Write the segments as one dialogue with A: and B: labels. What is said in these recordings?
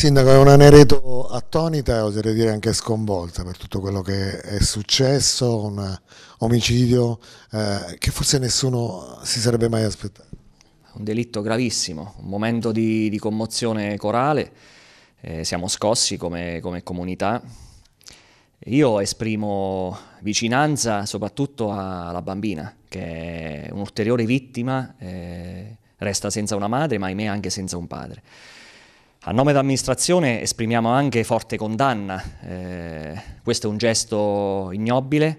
A: Sindaco, è una Nereto attonita e oserei dire anche sconvolta per tutto quello che è successo, un omicidio eh, che forse nessuno si sarebbe mai aspettato.
B: Un delitto gravissimo, un momento di, di commozione corale, eh, siamo scossi come, come comunità. Io esprimo vicinanza soprattutto alla bambina, che è un'ulteriore vittima, eh, resta senza una madre, ma ahimè anche senza un padre. A nome dell'amministrazione esprimiamo anche forte condanna, eh, questo è un gesto ignobile,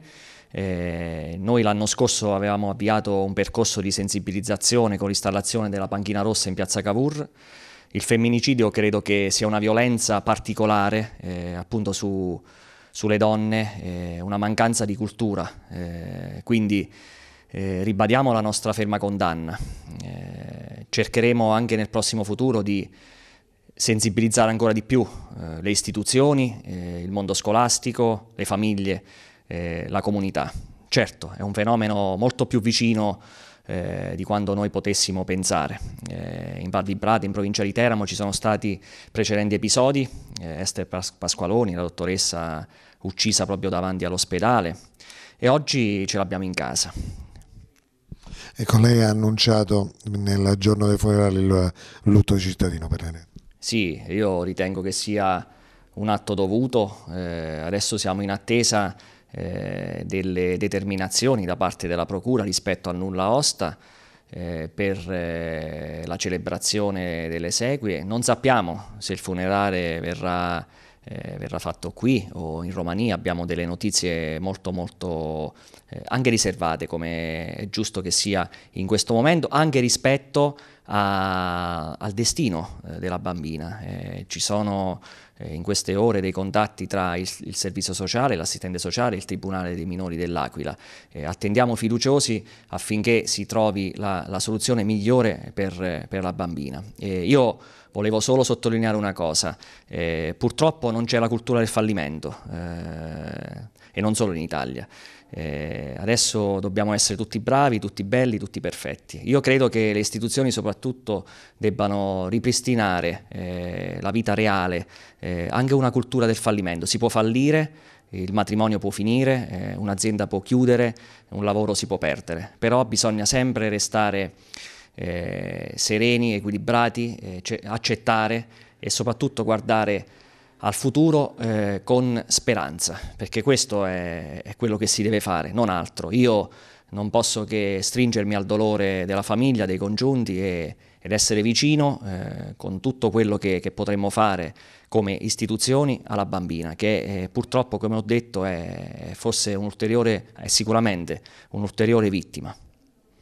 B: eh, noi l'anno scorso avevamo avviato un percorso di sensibilizzazione con l'installazione della panchina rossa in piazza Cavour, il femminicidio credo che sia una violenza particolare eh, appunto su, sulle donne, eh, una mancanza di cultura, eh, quindi eh, ribadiamo la nostra ferma condanna, cercheremo anche nel prossimo futuro di sensibilizzare ancora di più eh, le istituzioni, eh, il mondo scolastico, le famiglie, eh, la comunità. Certo, è un fenomeno molto più vicino eh, di quanto noi potessimo pensare. Eh, in Val di Prati, in provincia di Teramo, ci sono stati precedenti episodi, eh, Esther Pasqualoni, la dottoressa uccisa proprio davanti all'ospedale, e oggi ce l'abbiamo in casa.
A: Ecco, lei ha annunciato nel giorno dei funerali il lutto cittadino per l'Enete.
B: Sì, io ritengo che sia un atto dovuto, eh, adesso siamo in attesa eh, delle determinazioni da parte della Procura rispetto al nulla osta eh, per eh, la celebrazione delle sequie. Non sappiamo se il funerale verrà, eh, verrà fatto qui o in Romania, abbiamo delle notizie molto molto eh, anche riservate come è giusto che sia in questo momento, anche rispetto a a, al destino eh, della bambina. Eh, ci sono eh, in queste ore dei contatti tra il, il, servizio sociale, l'assistente sociale e il Tribunale dei minori dell'Aquila. Eh, attendiamo fiduciosi affinché si trovi la, la soluzione migliore per, per la bambina. Eh, io volevo solo sottolineare una cosa, eh, purtroppo non c'è la cultura del fallimento eh, e non solo in Italia. adesso dobbiamo essere tutti bravi, tutti belli, tutti perfetti. Io credo che le istituzioni, soprattutto soprattutto debbano ripristinare eh, la vita reale, eh, anche una cultura del fallimento. Si può fallire, il matrimonio può finire, eh, un'azienda può chiudere, un lavoro si può perdere, però bisogna sempre restare eh, sereni, equilibrati, eh, accettare e soprattutto guardare al futuro eh, con speranza, perché questo è, è quello che si deve fare, non altro. Io non posso che stringermi al dolore della famiglia, dei congiunti e, ed essere vicino eh, con tutto quello che, che, potremmo fare come istituzioni alla bambina, che eh, purtroppo, come ho detto, è, è, un è sicuramente un'ulteriore vittima.